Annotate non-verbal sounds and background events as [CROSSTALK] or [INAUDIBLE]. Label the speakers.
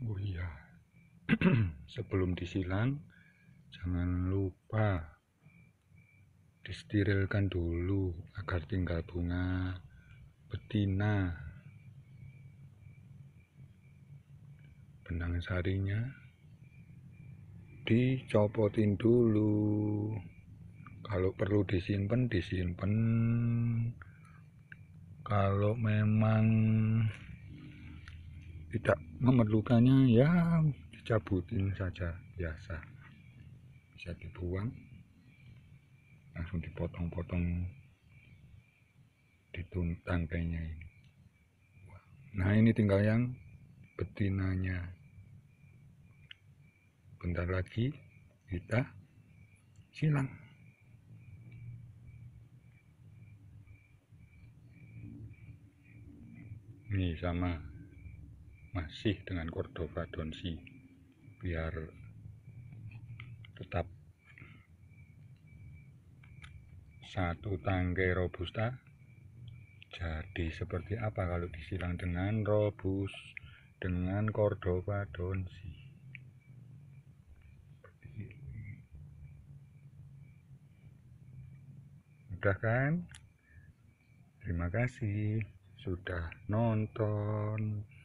Speaker 1: Oh iya, [CLEARS THROAT] sebelum disilang jangan lupa disterilkan dulu agar tinggal bunga betina. Benang sarinya dicopotin dulu. Kalau perlu disimpan, disimpan. Kalau memang tidak memerlukannya ya dicabutin saja biasa bisa dibuang langsung dipotong-potong ditun tangkainya ini nah ini tinggal yang betinanya bentar lagi kita silang ini sama masih dengan Cordova Donsi biar tetap satu tangkai robusta jadi seperti apa kalau disilang dengan robus dengan
Speaker 2: Cordova donsi mudah kan terima kasih sudah nonton